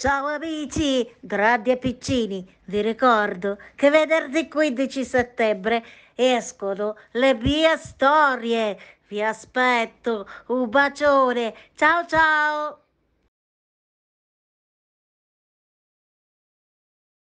Ciao amici, grandi e piccini, vi ricordo che venerdì 15 settembre escono le mie storie. Vi aspetto, un bacione, ciao ciao!